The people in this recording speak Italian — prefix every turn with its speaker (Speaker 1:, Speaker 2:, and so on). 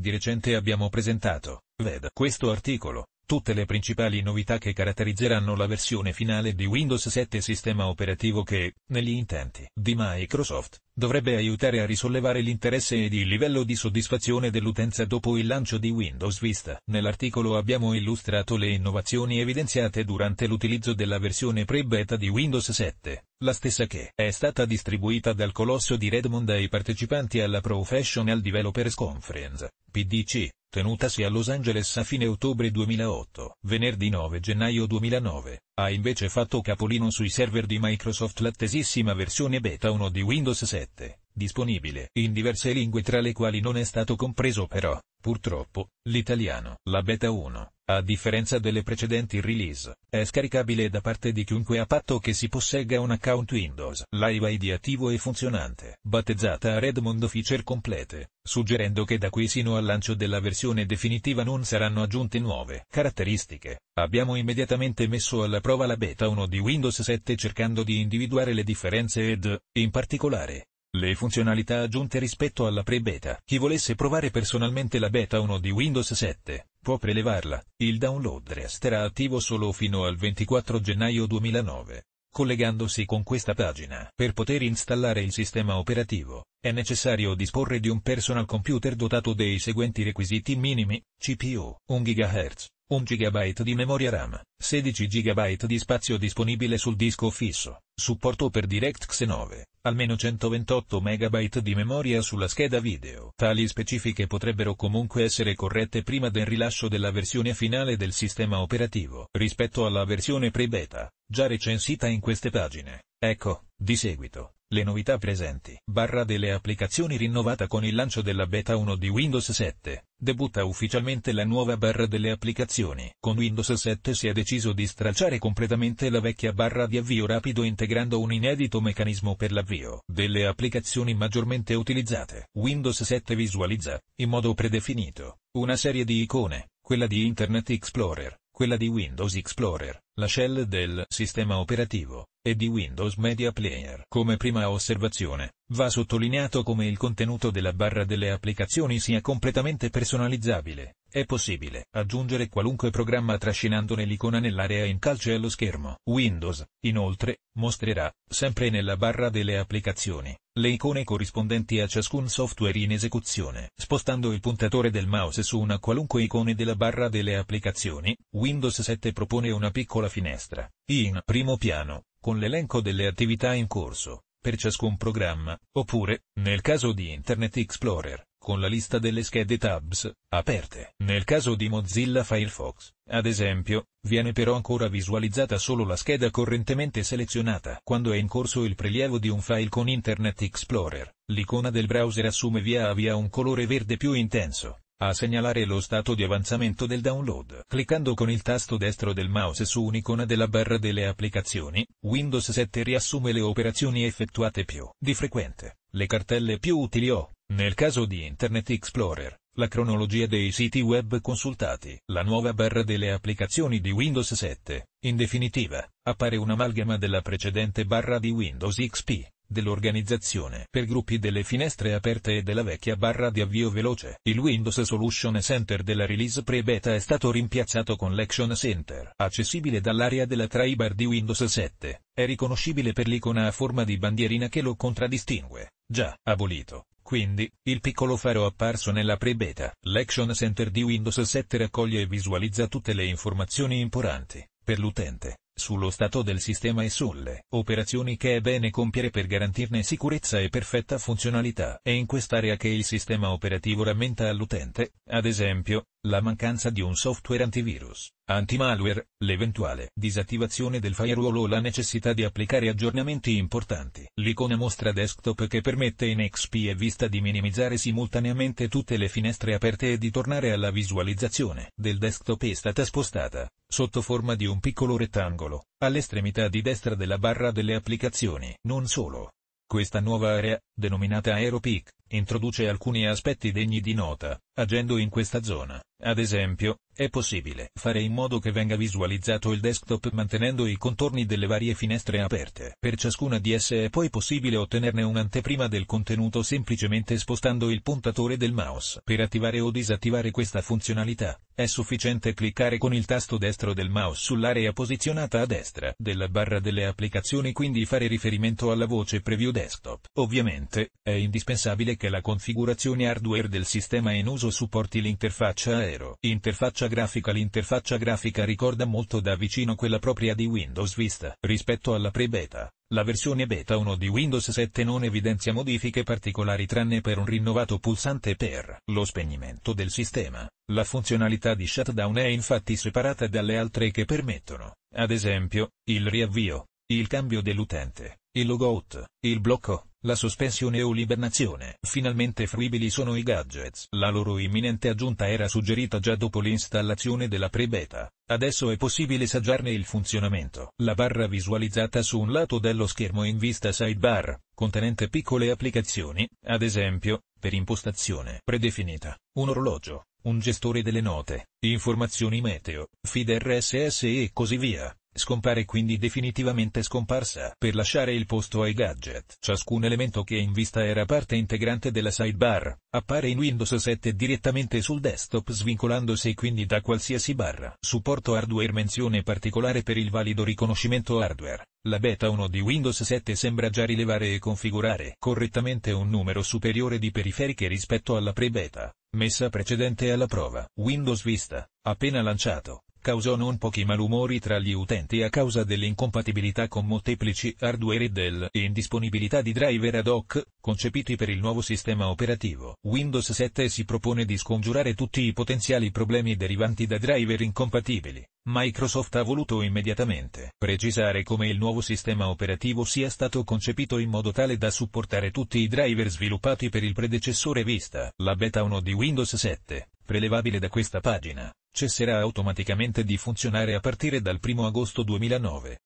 Speaker 1: Di recente abbiamo presentato, ved questo articolo tutte le principali novità che caratterizzeranno la versione finale di Windows 7 sistema operativo che, negli intenti di Microsoft, dovrebbe aiutare a risollevare l'interesse ed il livello di soddisfazione dell'utenza dopo il lancio di Windows Vista. Nell'articolo abbiamo illustrato le innovazioni evidenziate durante l'utilizzo della versione pre-beta di Windows 7, la stessa che è stata distribuita dal colosso di Redmond ai partecipanti alla Professional Developers Conference, PDC, tenutasi a Los Angeles a fine ottobre 2008, venerdì 9 gennaio 2009, ha invece fatto capolino sui server di Microsoft l'attesissima versione beta 1 di Windows 7 disponibile in diverse lingue tra le quali non è stato compreso però, purtroppo, l'italiano. La Beta 1, a differenza delle precedenti release, è scaricabile da parte di chiunque a patto che si possegga un account Windows. Live ID attivo e funzionante, battezzata Redmond Feature Complete, suggerendo che da qui sino al lancio della versione definitiva non saranno aggiunte nuove caratteristiche. Abbiamo immediatamente messo alla prova la Beta 1 di Windows 7 cercando di individuare le differenze ed, in particolare, le funzionalità aggiunte rispetto alla pre-beta. Chi volesse provare personalmente la beta 1 di Windows 7, può prelevarla. Il download resterà attivo solo fino al 24 gennaio 2009. Collegandosi con questa pagina, per poter installare il sistema operativo, è necessario disporre di un personal computer dotato dei seguenti requisiti minimi, CPU, 1 GHz, 1 GB di memoria RAM, 16 GB di spazio disponibile sul disco fisso, Supporto per DirectX 9, almeno 128 MB di memoria sulla scheda video. Tali specifiche potrebbero comunque essere corrette prima del rilascio della versione finale del sistema operativo, rispetto alla versione pre-beta, già recensita in queste pagine. Ecco, di seguito, le novità presenti. Barra delle applicazioni rinnovata con il lancio della beta 1 di Windows 7. Debutta ufficialmente la nuova barra delle applicazioni. Con Windows 7 si è deciso di stralciare completamente la vecchia barra di avvio rapido integrato integrando un inedito meccanismo per l'avvio delle applicazioni maggiormente utilizzate. Windows 7 visualizza, in modo predefinito, una serie di icone, quella di Internet Explorer, quella di Windows Explorer, la shell del sistema operativo, e di Windows Media Player. Come prima osservazione, va sottolineato come il contenuto della barra delle applicazioni sia completamente personalizzabile. È possibile aggiungere qualunque programma trascinandone l'icona nell'area in calce allo schermo. Windows, inoltre, mostrerà, sempre nella barra delle applicazioni, le icone corrispondenti a ciascun software in esecuzione. Spostando il puntatore del mouse su una qualunque icone della barra delle applicazioni, Windows 7 propone una piccola finestra, in primo piano, con l'elenco delle attività in corso, per ciascun programma, oppure, nel caso di Internet Explorer, con la lista delle schede tabs, aperte. Nel caso di Mozilla Firefox, ad esempio, viene però ancora visualizzata solo la scheda correntemente selezionata. Quando è in corso il prelievo di un file con Internet Explorer, l'icona del browser assume via via un colore verde più intenso a segnalare lo stato di avanzamento del download. Cliccando con il tasto destro del mouse su un'icona della barra delle applicazioni, Windows 7 riassume le operazioni effettuate più di frequente, le cartelle più utili o, nel caso di Internet Explorer, la cronologia dei siti web consultati. La nuova barra delle applicazioni di Windows 7, in definitiva, appare un'amalgama della precedente barra di Windows XP dell'organizzazione per gruppi delle finestre aperte e della vecchia barra di avvio veloce. Il Windows Solution Center della release pre-beta è stato rimpiazzato con l'Action Center, accessibile dall'area della tri-bar di Windows 7. È riconoscibile per l'icona a forma di bandierina che lo contraddistingue, già abolito. Quindi, il piccolo faro apparso nella pre-beta, l'Action Center di Windows 7 raccoglie e visualizza tutte le informazioni importanti per l'utente sullo stato del sistema e sulle operazioni che è bene compiere per garantirne sicurezza e perfetta funzionalità. È in quest'area che il sistema operativo rammenta all'utente, ad esempio, la mancanza di un software antivirus, antimalware, l'eventuale disattivazione del firewall o la necessità di applicare aggiornamenti importanti. L'icona mostra desktop che permette in XP e Vista di minimizzare simultaneamente tutte le finestre aperte e di tornare alla visualizzazione del desktop è stata spostata, sotto forma di un piccolo rettangolo, all'estremità di destra della barra delle applicazioni. Non solo. Questa nuova area, denominata AeroPeak, introduce alcuni aspetti degni di nota, agendo in questa zona. Ad esempio, è possibile fare in modo che venga visualizzato il desktop mantenendo i contorni delle varie finestre aperte. Per ciascuna di esse è poi possibile ottenerne un'anteprima del contenuto semplicemente spostando il puntatore del mouse. Per attivare o disattivare questa funzionalità, è sufficiente cliccare con il tasto destro del mouse sull'area posizionata a destra della barra delle applicazioni quindi fare riferimento alla voce Preview Desktop. Ovviamente, è indispensabile che la configurazione hardware del sistema in uso supporti l'interfaccia aero. Interfaccia grafica L'interfaccia grafica ricorda molto da vicino quella propria di Windows Vista, rispetto alla pre-beta. La versione beta 1 di Windows 7 non evidenzia modifiche particolari tranne per un rinnovato pulsante per lo spegnimento del sistema. La funzionalità di shutdown è infatti separata dalle altre che permettono, ad esempio, il riavvio, il cambio dell'utente, il logout, il blocco, la sospensione o l'ibernazione. Finalmente fruibili sono i gadgets. La loro imminente aggiunta era suggerita già dopo l'installazione della pre-beta. Adesso è possibile saggiarne il funzionamento. La barra visualizzata su un lato dello schermo in vista sidebar, contenente piccole applicazioni, ad esempio, per impostazione predefinita, un orologio, un gestore delle note, informazioni meteo, feed RSS e così via Scompare quindi definitivamente scomparsa per lasciare il posto ai gadget. Ciascun elemento che in vista era parte integrante della sidebar, appare in Windows 7 direttamente sul desktop svincolandosi quindi da qualsiasi barra. Supporto hardware menzione particolare per il valido riconoscimento hardware. La beta 1 di Windows 7 sembra già rilevare e configurare correttamente un numero superiore di periferiche rispetto alla pre-beta, messa precedente alla prova. Windows Vista, appena lanciato, causò non pochi malumori tra gli utenti a causa dell'incompatibilità con molteplici hardware e dell'indisponibilità di driver ad hoc, concepiti per il nuovo sistema operativo. Windows 7 si propone di scongiurare tutti i potenziali problemi derivanti da driver incompatibili. Microsoft ha voluto immediatamente precisare come il nuovo sistema operativo sia stato concepito in modo tale da supportare tutti i driver sviluppati per il predecessore Vista. La beta 1 di Windows 7, prelevabile da questa pagina cesserà automaticamente di funzionare a partire dal 1 agosto 2009.